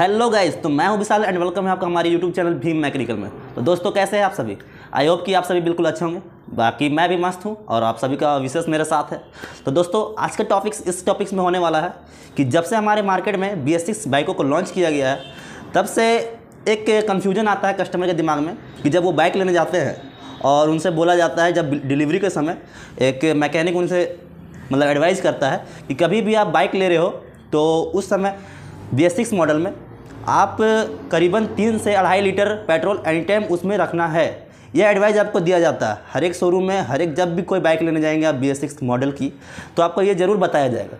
hello guys तो मैं हूं विशाल एंड वेलकम है आपका हमारे यूट्यूब चैनल भीम मैकेनिकल में तो दोस्तों कैसे हैं आप सभी आई होप कि आप सभी बिल्कुल अच्छे होंगे बाकी मैं भी मस्त हूं और आप सभी का विशेष मेरे साथ है तो दोस्तों आज का टॉपिक्स इस टॉपिक्स में होने वाला है कि जब से हमारे मार्केट में बी एस बाइकों को लॉन्च किया गया है तब से एक कन्फ्यूजन आता है कस्टमर के दिमाग में कि जब वो बाइक लेने जाते हैं और उनसे बोला जाता है जब डिलीवरी के समय एक मैकेनिक उनसे मतलब एडवाइज़ करता है कि कभी भी आप बाइक ले रहे हो तो उस समय बी मॉडल में आप करीबन तीन से अढ़ाई लीटर पेट्रोल एनी टाइम उसमें रखना है यह एडवाइस आपको दिया जाता है हर एक शोरूम में हर एक जब भी कोई बाइक लेने जाएंगे आप बी मॉडल की तो आपको ये ज़रूर बताया जाएगा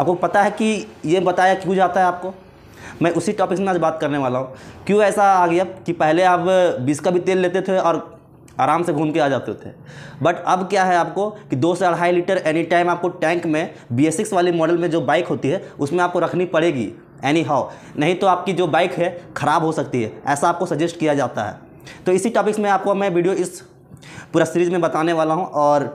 आपको पता है कि ये बताया क्यों जाता है आपको मैं उसी टॉपिक में आज बात करने वाला हूँ क्यों ऐसा आ गया कि पहले आप बीस का भी तेल लेते थे और आराम से घूम के आ जाते थे बट अब क्या है आपको कि दो से अढ़ाई लीटर एनी टाइम आपको टैंक में बी वाले मॉडल में जो बाइक होती है उसमें आपको रखनी पड़ेगी एनी हाउ नहीं तो आपकी जो बाइक है ख़राब हो सकती है ऐसा आपको सजेस्ट किया जाता है तो इसी टॉपिक्स में आपको मैं वीडियो इस पूरा सीरीज़ में बताने वाला हूँ और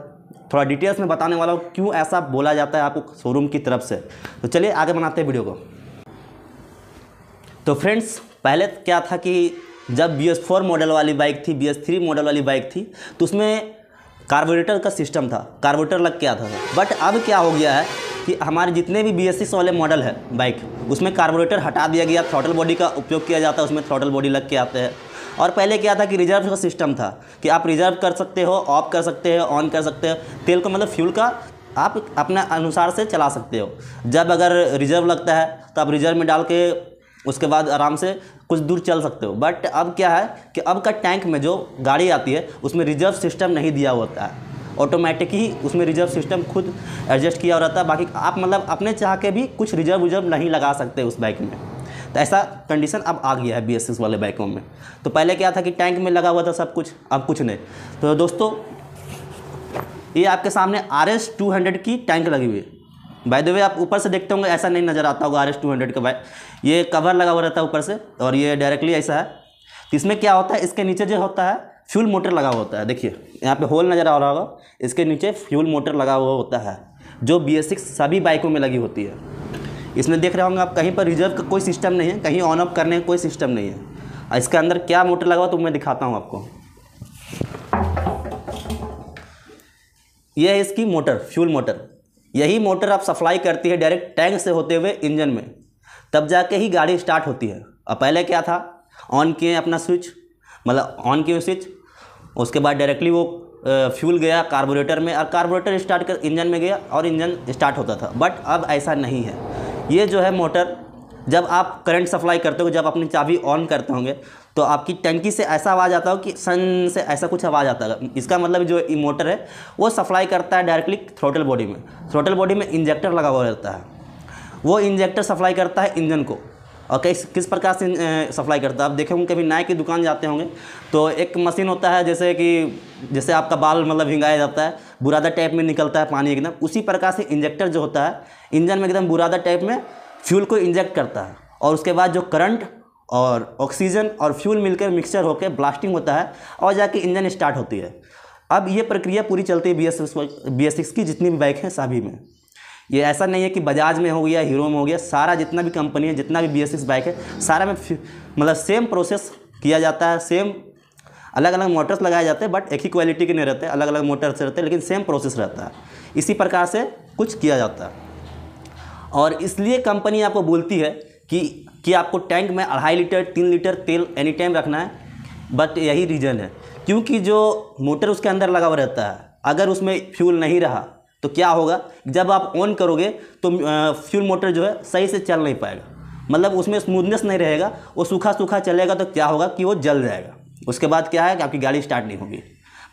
थोड़ा डिटेल्स में बताने वाला हूँ क्यों ऐसा बोला जाता है आपको शोरूम की तरफ से तो चलिए आगे बनाते हैं वीडियो को तो फ्रेंड्स पहले क्या था कि जब बी एस फोर मॉडल वाली बाइक थी बी एस थ्री मॉडल वाली बाइक थी तो उसमें कार्बोरेटर का सिस्टम था कार्बोरेटर लग गया था बट अब क्या हो गया है कि हमारे जितने भी बी एस वाले मॉडल है बाइक उसमें कार्बोरेटर हटा दिया गया थ्रोटल बॉडी का उपयोग किया जाता है उसमें थ्रोटल बॉडी लग के आते हैं और पहले क्या था कि रिजर्व का सिस्टम था कि आप रिजर्व कर सकते हो ऑफ कर सकते हो ऑन कर सकते हो तेल को मतलब फ्यूल का आप अपने अनुसार से चला सकते हो जब अगर रिजर्व लगता है तो आप रिजर्व में डाल के उसके बाद आराम से कुछ दूर चल सकते हो बट अब क्या है कि अब का टैंक में जो गाड़ी आती है उसमें रिजर्व सिस्टम नहीं दिया होता है ऑटोमेटिक ही उसमें रिजर्व सिस्टम खुद एडजस्ट किया हो रहता है बाकी आप मतलब अपने चाह के भी कुछ रिजर्व उजर्व नहीं लगा सकते उस बाइक में तो ऐसा कंडीशन अब आ गया है बी वाले बाइकों में तो पहले क्या था कि टैंक में लगा हुआ था सब कुछ अब कुछ नहीं तो दोस्तों ये आपके सामने आर एस टू हंड्रेड की टैंक लगी हुई है बाय द वे आप ऊपर से देखते होंगे ऐसा नहीं नज़र आता होगा आर एस टू हंड्रेड का बाइक ये कवर लगा हुआ रहता है ऊपर से और ये डायरेक्टली ऐसा है तो इसमें क्या होता है इसके नीचे जो होता है फ्यूल मोटर लगा हुआ होता है देखिए यहाँ पे होल नज़र आ रहा होगा इसके नीचे फ्यूल मोटर लगा हुआ होता है जो बी एस सिक्स सभी बाइकों में लगी होती है इसमें देख रहे होंगे आप कहीं पर रिजर्व का कोई सिस्टम नहीं है कहीं ऑन ऑफ करने का कोई सिस्टम नहीं है इसके अंदर क्या मोटर लगा हुआ तो मैं दिखाता हूँ आपको यह है इसकी मोटर फ्यूल मोटर यही मोटर आप सप्लाई करती है डायरेक्ट टैंक से होते हुए इंजन में तब जाके ही गाड़ी स्टार्ट होती है और पहले क्या था ऑन किए अपना स्विच मतलब ऑन किए स्विच उसके बाद डायरेक्टली वो फ्यूल गया कार्बोरेटर में और कार्बोरेटर स्टार्ट कर इंजन में गया और इंजन स्टार्ट होता था बट अब ऐसा नहीं है ये जो है मोटर जब आप करंट सप्लाई करते हो जब अपनी चाबी ऑन करते होंगे तो आपकी टंकी से ऐसा आवाज़ आता हो कि सन से ऐसा कुछ आवाज़ आता है इसका मतलब जो मोटर है वो सप्लाई करता है डायरेक्टली थ्रोटल बॉडी में थ्रोटल बॉडी में इंजेक्टर लगा हुआ रहता है वो इंजेक्टर सप्लाई करता है इंजन को और किस किस प्रकार से सप्लाई करता है आप देखे होंगे कभी नाई की दुकान जाते होंगे तो एक मशीन होता है जैसे कि जैसे आपका बाल मतलब भिंगाया जाता है बुरादा टाइप में निकलता है पानी एकदम उसी प्रकार से इंजेक्टर जो होता है इंजन में एकदम बुरादा टाइप में फ्यूल को इंजेक्ट करता है और उसके बाद जो करंट और ऑक्सीजन और फ्यूल मिलकर मिक्सचर होकर ब्लास्टिंग होता है और जाके इंजन स्टार्ट होती है अब ये प्रक्रिया पूरी चलती है B S B S six की जितनी भी बाइक हैं सभी में ये ऐसा नहीं है कि बजाज में हो गया हीरो में हो गया सारा जितना भी कंपनी है जितना भी बी एस बाइक है सारा में मतलब सेम प्रोसेस किया जाता है सेम अलग अलग मोटर्स लगाए जाते हैं बट एक ही क्वालिटी के नहीं रहते अलग अलग मोटर्स रहते हैं लेकिन सेम प्रोसेस रहता है इसी प्रकार से कुछ किया जाता है और इसलिए कंपनी आपको बोलती है कि कि आपको टैंक में अढ़ाई लीटर तीन लीटर तेल एनी टाइम रखना है बट यही रीज़न है क्योंकि जो मोटर उसके अंदर लगा हुआ रहता है अगर उसमें फ्यूल नहीं रहा तो क्या होगा जब आप ऑन करोगे तो फ्यूल मोटर जो है सही से चल नहीं पाएगा मतलब उसमें स्मूथनेस नहीं रहेगा वो सूखा सूखा चलेगा तो क्या होगा कि वो जल जाएगा उसके बाद क्या है कि आपकी गाड़ी स्टार्ट नहीं होगी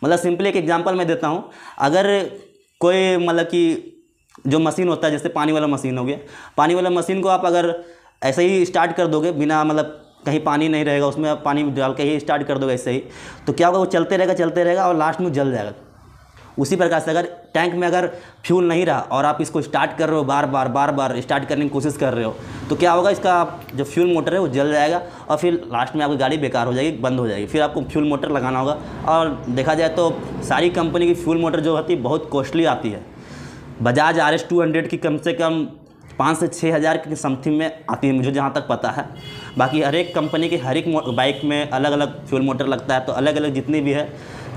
मतलब सिंपली एक एग्जांपल मैं देता हूँ अगर कोई मतलब कि जो मशीन होता है जैसे पानी वाला मशीन हो गया पानी वाला मशीन को आप अगर ऐसे ही स्टार्ट कर दोगे बिना मतलब कहीं पानी नहीं रहेगा उसमें आप पानी डाल के ही स्टार्ट कर दोगे ऐसे ही तो क्या होगा वो चलते रहेगा चलते रहेगा और लास्ट में जल जाएगा उसी प्रकार से अगर टैंक में अगर फ्यूल नहीं रहा और आप इसको स्टार्ट कर रहे हो बार बार बार बार स्टार्ट करने की कोशिश कर रहे हो तो क्या होगा इसका जो फ्यूल मोटर है वो जल जाएगा और फिर लास्ट में आपकी गाड़ी बेकार हो जाएगी बंद हो जाएगी फिर आपको फ्यूल मोटर लगाना होगा और देखा जाए तो सारी कंपनी की फ्यूल मोटर जो होती है बहुत कॉस्टली आती है Bajaj R S two hundred की कम से कम पाँच से छः हज़ार के समथिंग में आती है मुझे जहाँ तक पता है बाकी हर एक कंपनी के हर एक बाइक में अलग अलग फ्यूल मोटर लगता है तो अलग अलग जितनी भी है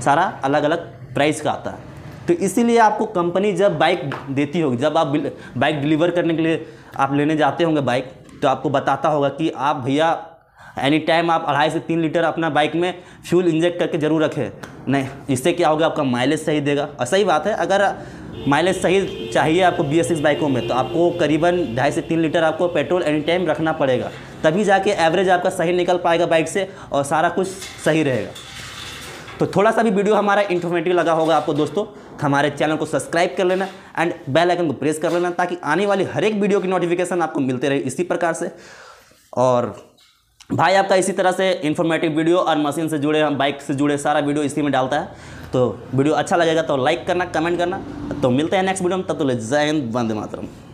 सारा अलग अलग प्राइस का आता है तो इसीलिए आपको कंपनी जब बाइक देती होगी जब आप बाइक डिलीवर करने के लिए आप लेने जाते होंगे बाइक तो आपको बताता होगा कि आप भैया एनी टाइम आप अढ़ाई से तीन लीटर अपना बाइक में फ्यूल इंजेक्ट करके ज़रूर रखें नहीं इससे क्या होगा आपका माइलेज सही देगा और सही बात है अगर माइलेज सही चाहिए आपको बी एस बाइकों में तो आपको करीबन ढाई से तीन लीटर आपको पेट्रोल एनी टाइम रखना पड़ेगा तभी जाके एवरेज आपका सही निकल पाएगा बाइक से और सारा कुछ सही रहेगा तो थोड़ा सा भी वीडियो हमारा इन्फॉर्मेटिव लगा होगा आपको दोस्तों तो हमारे चैनल को सब्सक्राइब कर लेना एंड बेल आइकन को प्रेस कर लेना ताकि आने वाली हर एक वीडियो की नोटिफिकेशन आपको मिलते रहे इसी प्रकार से और भाई आपका इसी तरह से इन्फॉर्मेटिव वीडियो और मशीन से जुड़े हम बाइक से जुड़े सारा वीडियो इसी में डालता है तो वीडियो अच्छा लगेगा तो लाइक करना कमेंट करना तो मिलते हैं नेक्स्ट वीडियो में तब तो जय हिंद वंदे मातरम